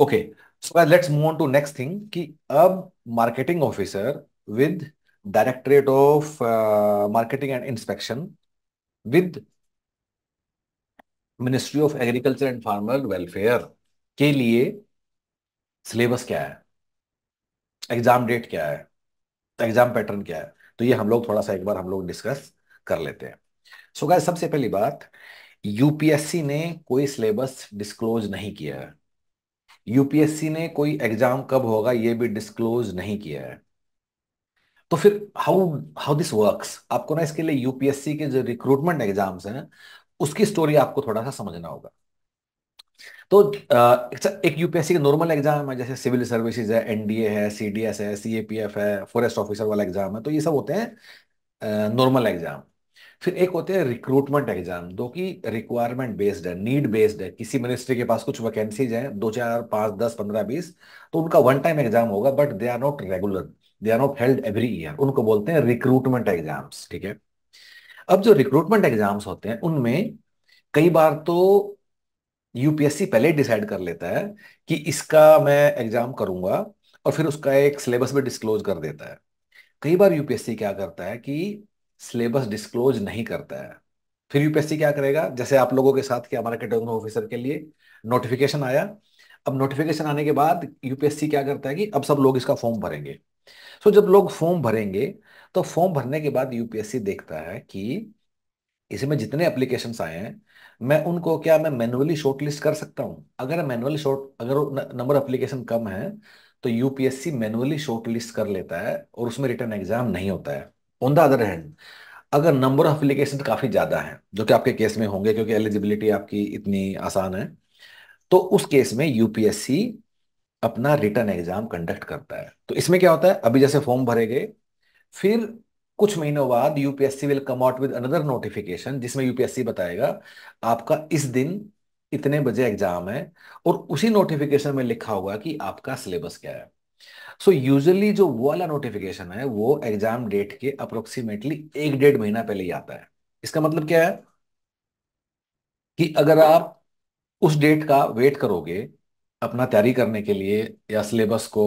Okay so let's move on to next thing कि अब marketing officer with Directorate of Marketing and Inspection with Ministry of Agriculture and Farmer Welfare के लिए syllabus क्या है exam date क्या है exam pattern क्या है तो ये हम लोग थोड़ा सा एक बार हम लोग डिस्कस कर लेते हैं सो so गाय सबसे पहली बात यूपीएससी ने कोई सिलेबस डिस्क्लोज नहीं किया है यूपीएससी ने कोई एग्जाम कब होगा ये भी डिस्क्लोज नहीं किया है तो फिर हाउ हाउ दिस वर्क्स आपको ना इसके लिए यूपीएससी के जो रिक्रूटमेंट एग्जाम्स हैं उसकी स्टोरी आपको थोड़ा सा समझना होगा तो अच्छा, एक यूपीएससी के नॉर्मल एग्जाम है जैसे सिविल सर्विसेज है एनडीए है सीडीएस है सीएपीएफ है फॉरेस्ट ऑफिसर वाला एग्जाम है तो ये सब होते हैं नॉर्मल एग्जाम फिर एक होते हैं रिक्रूटमेंट एग्जाम दो की रिक्वायरमेंट बेस्ड है नीड बेस्ड है किसी मिनिस्ट्री के पास कुछ वैकेंसीज हैं दो चार पांच दस पंद्रह बीस तो उनका वन टाइम एग्जाम होगा but they are not regular they are not held every year उनको बोलते हैं रिक्रूटमेंट एग्जाम्स ठीक है अब जो रिक्रूटमेंट एग्जाम्स होते हैं उनमें कई बार तो यूपीएससी पहले डिसाइड कर लेता है कि इसका मैं एग्जाम करूंगा और फिर उसका एक सिलेबस भी डिस्क्लोज कर देता है कई बार यूपीएससी क्या करता है कि सिलेबस डिस्क्लोज नहीं करता है फिर यूपीएससी क्या करेगा जैसे आप लोगों के साथ कि हमारे कैटेगरी ऑफिसर के लिए नोटिफिकेशन आया अब नोटिफिकेशन आने के बाद यूपीएससी क्या करता है कि अब सब लोग इसका फॉर्म भरेंगे सो जब लोग फॉर्म भरेंगे तो फॉर्म भरने के बाद यूपीएससी देखता है कि इसमें जितने एप्लीकेशन आए हैं मैं उनको क्या मैं मैनुअली शॉर्टलिस्ट कर सकता हूं अगर मैनुअली शॉर्ट अगर नंबर एप्लीकेशन कम है तो यूपीएससी मैनुअली शॉर्टलिस्ट कर लेता है और उसमें रिटर्न एग्जाम नहीं होता है ऑन द अदर हैंड अगर नंबर ऑफ एप्लीकेशन काफ़ी ज़्यादा है जो कि आपके केस में होंगे क्योंकि एलिजिबिलिटी आपकी इतनी आसान है तो उस केस में यूपीएससी अपना रिटर्न एग्जाम कंडक्ट करता है तो इसमें क्या होता है अभी जैसे फॉर्म भरे गए फिर कुछ महीनों बाद UPSC will come out with another notification जिसमें यूपीएससी बताएगा आपका इस दिन इतने बजे एग्जाम है और उसी नोटिफिकेशन में लिखा होगा कि आपका सिलेबस क्या है सो so यूजली जो वो वाला नोटिफिकेशन है वो एग्जाम डेट के अप्रोक्सीमेटली एक डेढ़ महीना पहले ही आता है इसका मतलब क्या है कि अगर आप उस डेट का वेट करोगे अपना तैयारी करने के लिए या सिलेबस को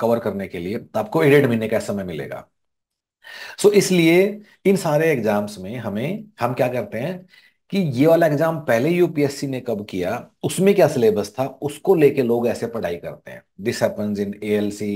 कवर करने के लिए तो आपको एक डेढ़ महीने का समय मिलेगा सो so, इसलिए इन सारे एग्जाम्स में हमें हम क्या करते हैं कि ये वाला एग्जाम पहले यूपीएससी ने कब किया उसमें क्या सिलेबस था उसको लेके लोग ऐसे पढ़ाई करते हैं दिस हैपन्स इन एएलसी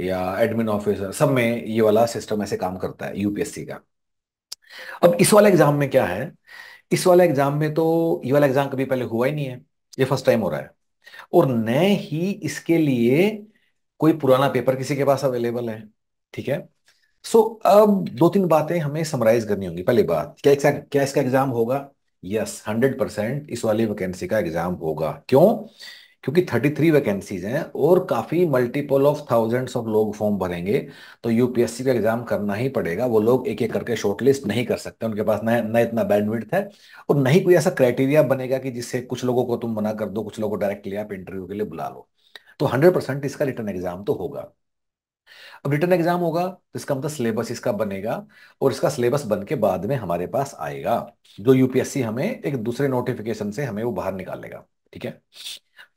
या एडमिन ऑफिसर सब में ये वाला सिस्टम ऐसे काम करता है यूपीएससी का अब इस वाले एग्जाम में क्या है इस वाले एग्जाम में तो ये वाला एग्जाम कभी पहले हुआ ही नहीं है ये फर्स्ट टाइम हो रहा है और न ही इसके लिए कोई पुराना पेपर किसी के पास अवेलेबल है ठीक है सो so, अब दो तीन बातें हमें समराइज करनी होंगी पहली बात क्या इसका क्या इसका एग्जाम होगा यस हंड्रेड परसेंट इस वाली वैकेंसी का एग्जाम होगा क्यों क्योंकि थर्टी थ्री वैकेंसीज हैं और काफ़ी मल्टीपल ऑफ थाउजेंड्स ऑफ लोग फॉर्म भरेंगे तो यूपीएससी का एग्जाम करना ही पड़ेगा वो लोग एक एक करके शॉर्टलिस्ट नहीं कर सकते उनके पास न इतना बैंडविड्थ है और न ही कोई ऐसा क्राइटेरिया बनेगा कि जिससे कुछ लोगों को तुम मना कर दो कुछ लोगों को डायरेक्टली आप इंटरव्यू के लिए बुला लो तो हंड्रेड परसेंट इसका रिटर्न एग्जाम तो होगा अब रिटर्न एग्जाम होगा तो इसका मतलब सिलेबस इसका बनेगा और इसका सिलेबस बन के बाद में हमारे पास आएगा जो यूपीएससी हमें एक दूसरे नोटिफिकेशन से हमें वो बाहर निकालेगा ठीक है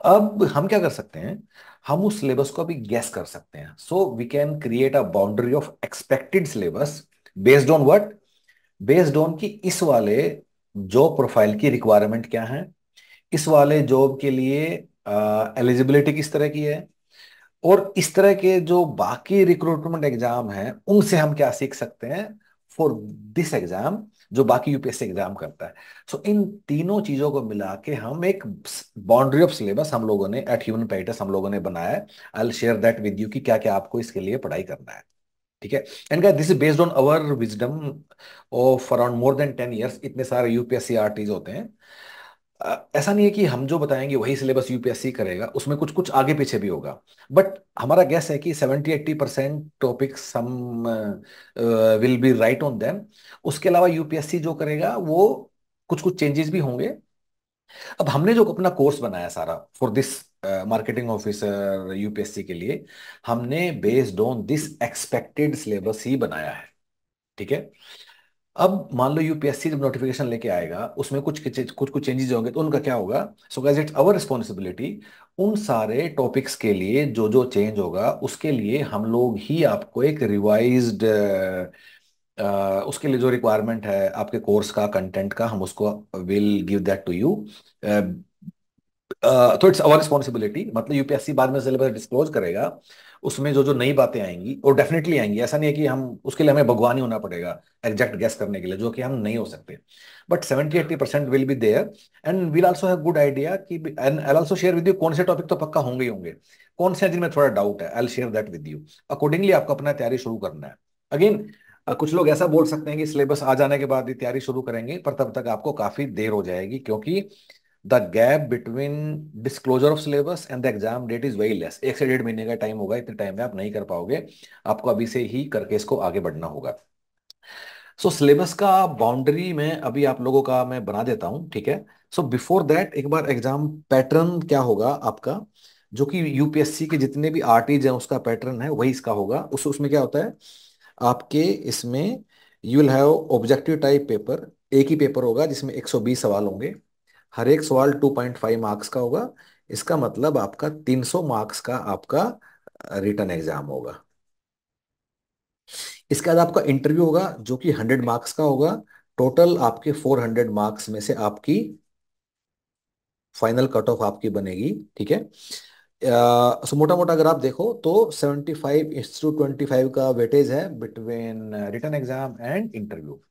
अब हम क्या कर सकते हैं हम उस सिलेबस को अभी गैस कर सकते हैं so we can create a boundary of expected syllabus based on what based on की इस वाले जॉब प्रोफाइल की रिक्वायरमेंट क्या है इस वाले जॉब के लिए एलिजिबिलिटी किस तरह की है और इस तरह के जो बाकी रिक्रूटमेंट एग्जाम हैं उनसे हम क्या सीख सकते हैं फॉर दिस एग्जाम जो बाकी यूपीएससी एग्जाम करता है सो so, इन तीनों चीजों को मिला के हम एक बाउंड्री ऑफ सिलेबस हम लोगों ने एट ह्यूमन पैटर्स हम लोगों ने बनाया है I will share that with you कि क्या क्या आपको इसके लिए पढ़ाई करना है ठीक है and guys this is based on our wisdom of around more than ten years इतने सारे यूपीएससी आरटीज होते हैं ऐसा नहीं है कि हम जो बताएंगे वही सिलेबस यूपीएससी करेगा उसमें कुछ कुछ आगे पीछे भी होगा बट हमारा गैस है कि seventy eighty percent topic some will be right on them उसके अलावा यूपीएससी जो करेगा वो कुछ कुछ चेंजेस भी होंगे अब हमने जो अपना कोर्स बनाया सारा for this marketing officer UPSC के लिए हमने based on this expected syllabus ही बनाया है ठीक है अब मान लो यूपीएससी जब नोटिफिकेशन लेके आएगा उसमें कुछ कुछ कुछ चेंजेस होंगे तो उनका क्या होगा so guys it's our responsibility उन सारे टॉपिक्स के लिए जो जो चेंज होगा उसके लिए हम लोग ही आपको एक रिवाइज उसके लिए जो रिक्वायरमेंट है आपके कोर्स का कंटेंट का हम उसको will give that to you तो इट्स अवर रिस्पॉन्सिबिलिटी मतलब यूपीएससी बाद में सिलेबस डिस्क्लोज करेगा उसमें जो जो नई बातें आएंगी वो डेफिनेटली आएंगी ऐसा नहीं है कि हम उसके लिए हमें भगवान ही होना पड़ेगा एग्जैक्ट गेस करने के लिए जो कि हम नहीं हो सकते but seventy eighty percent will be there and we'll also है गुड आइडिया की and I also share with you कौन से टॉपिक तो पक्का होंगे ही होंगे कौन से जिनमें थोड़ा डाउट है I share that with you accordingly आपको अपना तैयारी शुरू करना है अगेन कुछ लोग ऐसा बोल सकते हैं कि सिलेबस आ जाने के बाद ही तैयारी शुरू करेंगे पर तब तक आपको काफी देर हो जाएगी क्योंकि the gap between disclosure of syllabus and the exam date is very less. एक से डेढ़ महीने का टाइम होगा इतने टाइम में आप नहीं कर पाओगे आपको अभी से ही करके इसको आगे बढ़ना होगा सो so, सिलेबस का बाउंड्री में अभी आप लोगों का मैं बना देता हूं ठीक है सो बिफोर दैट एक बार एग्जाम पैटर्न क्या होगा आपका जो कि यूपीएससी के जितने भी आरटीज हैं उसका पैटर्न है वही इसका होगा उस उसमें क्या होता है आपके इसमें you will have objective type paper एक ही पेपर होगा जिसमें 120 सवाल होंगे हर एक सवाल 2.5 मार्क्स का होगा इसका मतलब आपका 300 मार्क्स का आपका रिटर्न एग्जाम होगा इसके बाद आपका इंटरव्यू होगा जो कि 100 मार्क्स का होगा टोटल आपके 400 मार्क्स में से आपकी फाइनल कट ऑफ आपकी बनेगी ठीक है सो मोटा मोटा अगर आप देखो तो 75 फाइव इंस टू ट्वेंटी फाइव का वेटेज है between written exam and interview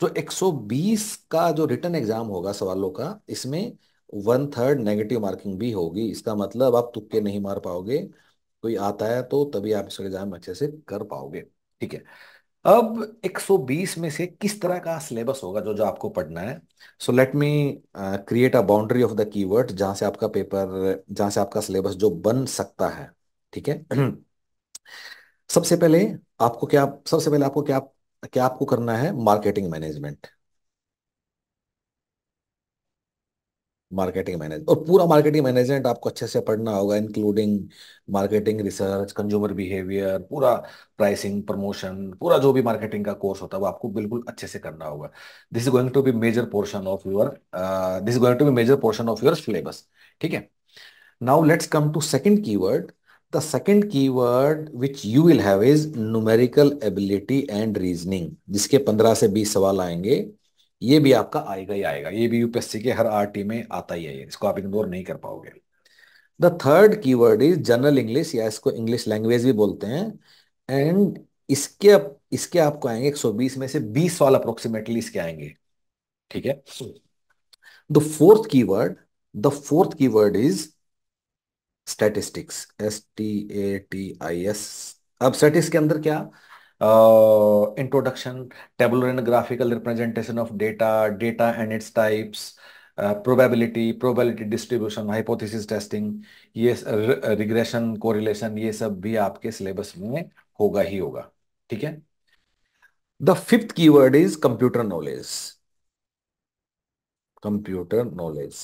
जो तो 120 का जो रिटर्न एग्जाम होगा सवालों का इसमें वन थर्ड नेगेटिव मार्किंग भी होगी इसका मतलब आप तुक्के नहीं मार पाओगे कोई आता है तो तभी आप इसका एग्जाम अच्छे से कर पाओगे ठीक है अब 120 में से किस तरह का सिलेबस होगा जो जो आपको पढ़ना है so let me create a boundary of the keyword जहां से आपका पेपर जहां से आपका सिलेबस जो बन सकता है ठीक है सबसे पहले आपको क्या सबसे पहले आपको क्या कि आपको करना है मार्केटिंग मैनेजमेंट मार्केटिंग मैनेज और पूरा मार्केटिंग मैनेजमेंट आपको अच्छे से पढ़ना होगा including marketing research consumer behaviour पूरा प्राइसिंग प्रमोशन पूरा जो भी मार्केटिंग का कोर्स होता है वो आपको बिल्कुल अच्छे से करना होगा this is going to be major portion of your this is going to be major portion of your syllabus ठीक है now let's come to second keyword The second keyword which you will have is numerical ability and reasoning. जिसके 15 से 20 सवाल आएंगे ये भी आपका आएगा ही आएगा ये भी यूपीएससी के हर आरटी में आता ही है इसको आप इग्नोर नहीं कर पाओगे the third keyword is general English या इसको इंग्लिश लैंग्वेज भी बोलते हैं एंड इसके इसके आपको आएंगे 120 में से 20 सवाल अप्रोक्सीमेटली इसके आएंगे ठीक है the fourth keyword the fourth keyword is statistics S T A T I S अब स्टैटिस्टिक्स के अंदर क्या introduction tabular and graphical representation of data data and its types probability probability distribution hypothesis testing ये regression correlation ये सब भी आपके syllabus में होगा ही होगा ठीक है the fifth keyword is computer knowledge computer knowledge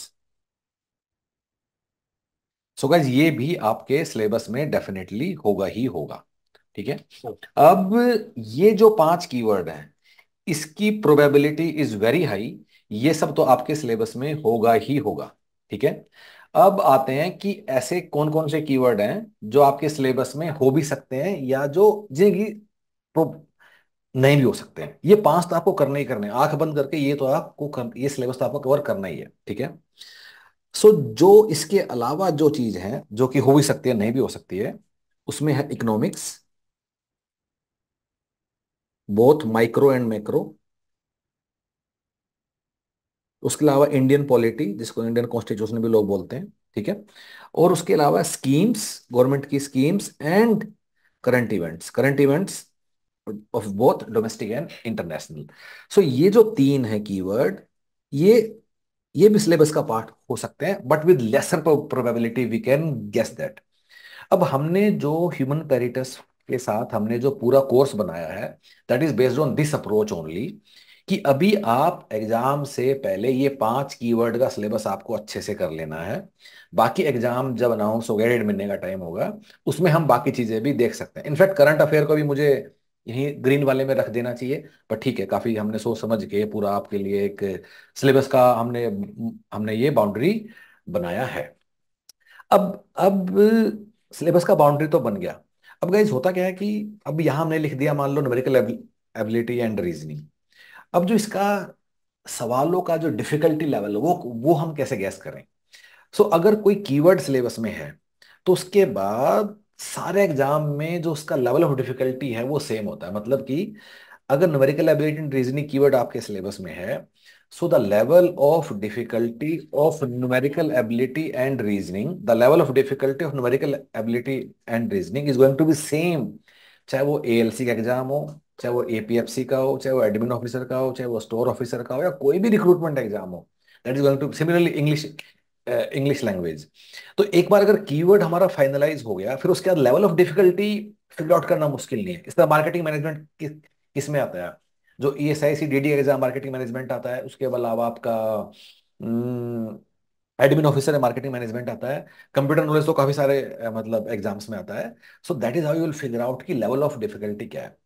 so guys ये भी आपके सिलेबस में डेफिनेटली होगा ही होगा ठीक है अब ये जो पांच कीवर्ड हैं इसकी प्रोबेबिलिटी इज वेरी हाई ये सब तो आपके सिलेबस में होगा ही होगा ठीक है अब आते हैं कि ऐसे कौन कौन से कीवर्ड हैं जो आपके सिलेबस में हो भी सकते हैं या जो जिनकी नहीं भी हो सकते हैं ये पांच तो आपको करने ही करने आंख बंद करके ये तो आपको कर, ये सिलेबस तो आपको कवर करना ही है ठीक है सो so, जो इसके अलावा जो चीज है जो कि हो भी सकती है नहीं भी हो सकती है उसमें है economics both micro and macro उसके अलावा इंडियन पॉलिटी जिसको इंडियन कॉन्स्टिट्यूशन भी लोग बोलते हैं ठीक है और उसके अलावा स्कीम्स गवर्नमेंट की schemes and current events current events of both domestic and international so ये जो तीन है कीवर्ड ये ये भी सिलेबस का पार्ट हो सकते हैं but with lesser probability we can guess that अब हमने जो ह्यूमन पेरिटस के साथ हमने जो पूरा कोर्स बनाया है that is based on this approach only कि अभी आप एग्जाम से पहले ये पांच कीवर्ड का सिलेबस आपको अच्छे से कर लेना है बाकी एग्जाम जब अनाउंस हो गया डेढ़ महीने का टाइम होगा उसमें हम बाकी चीजें भी देख सकते हैं इनफैक्ट करंट अफेयर को भी मुझे यही ग्रीन वाले में रख देना चाहिए पर ठीक है काफ़ी हमने सोच समझ के पूरा आपके लिए एक सिलेबस का हमने हमने ये बाउंड्री बनाया है अब अब सिलेबस का बाउंड्री तो बन गया अब गाइज होता क्या है कि अब यहां हमने लिख दिया मान लो न्यूमेरिकल एबिलिटी एंड रीजनिंग अब जो इसका सवालों का जो डिफिकल्टी लेवल वो वो हम कैसे गैस करें सो so, अगर कोई कीवर्ड सिलेबस में है तो उसके बाद सारे एग्जाम में जो उसका लेवल ऑफ डिफिकल्टी है वो सेम होता है मतलब कि अगर numerical ability and reasoning keyword आपके सिलेबस में है so the level of difficulty of numerical ability and reasoning the level of difficulty of numerical ability and reasoning is going to be same चाहे वो ए का एग्जाम हो चाहे वो ए का हो चाहे वो एडमिन ऑफिसर का हो चाहे वो स्टोर ऑफिसर का हो या कोई भी रिक्रूटमेंट एग्जाम हो that is going to similarly English English language तो एक बार अगर कीवर्ड हमारा फाइनलाइज हो गया फिर उसके बाद level of difficulty figure out करना मुश्किल नहीं है इस तरह मार्केटिंग मैनेजमेंट किस में आता है जो E S I C D D exam marketing management आता है उसके अलावा आपका एडमिन ऑफिसर है मार्केटिंग मैनेजमेंट आता है कंप्यूटर नॉलेज तो काफी सारे मतलब एग्जाम्स में आता है so that is how you will figure out की लेवल ऑफ डिफिकल्टी क्या है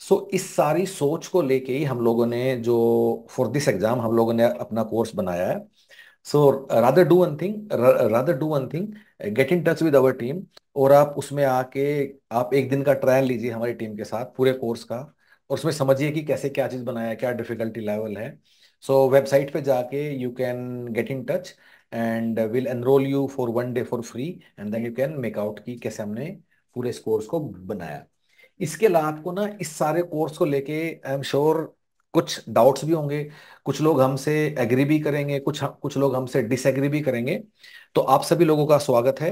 सो so, इस सारी सोच को लेके ही हम लोगों ने जो फॉर दिस एग्जाम हम लोगों ने अपना कोर्स बनाया है so rather do one thing rather do one thing get in touch with our team और आप उसमें आके आप एक दिन का ट्रायल लीजिए हमारी टीम के साथ पूरे कोर्स का और उसमें समझिए कि कैसे क्या चीज़ बनाया क्या डिफिकल्टी लेवल है सो so, वेबसाइट पे जाके you can get in touch and will enrol you for one day for free and then you can make out की कैसे हमने पूरे इस कोर्स को बनाया इसके अलावा आपको ना इस सारे कोर्स को लेके आई एम श्योर कुछ डाउट्स भी होंगे कुछ लोग हमसे एग्री भी करेंगे कुछ कुछ लोग हमसे डिसएग्री भी करेंगे तो आप सभी लोगों का स्वागत है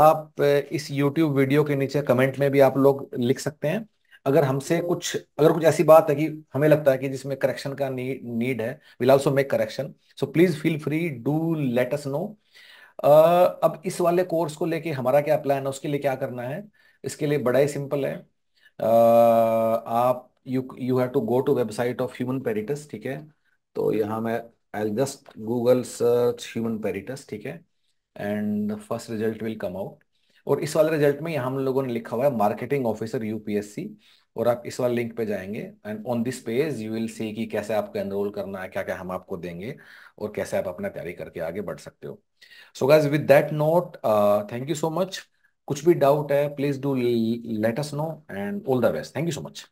आप इस यूट्यूब वीडियो के नीचे कमेंट में भी आप लोग लिख सकते हैं अगर हमसे कुछ अगर कुछ ऐसी बात है कि हमें लगता है कि जिसमें करेक्शन का नीड नीड है will also make correction so please feel free do let us know अब इस वाले कोर्स को लेके हमारा क्या प्लान है उसके लिए क्या करना है इसके लिए बड़ा ही सिंपल है uh, आप you you have to go to website of Human Peritus ठीक है तो यहाँ मैं I just Google search Human Peritus ठीक है and first result will come out और इस वाले रिजल्ट में यहाँ हम लोगों ने लिखा हुआ है मार्केटिंग ऑफिसर यूपीएससी और आप इस वाले लिंक पे जाएंगे and on this page you will see कि कैसे आपको एनरोल करना है क्या क्या हम आपको देंगे और कैसे आप अपना तैयारी करके आगे बढ़ सकते हो so guys with that note thank you so much कुछ भी डाउट है please do let us know and all the best thank you so much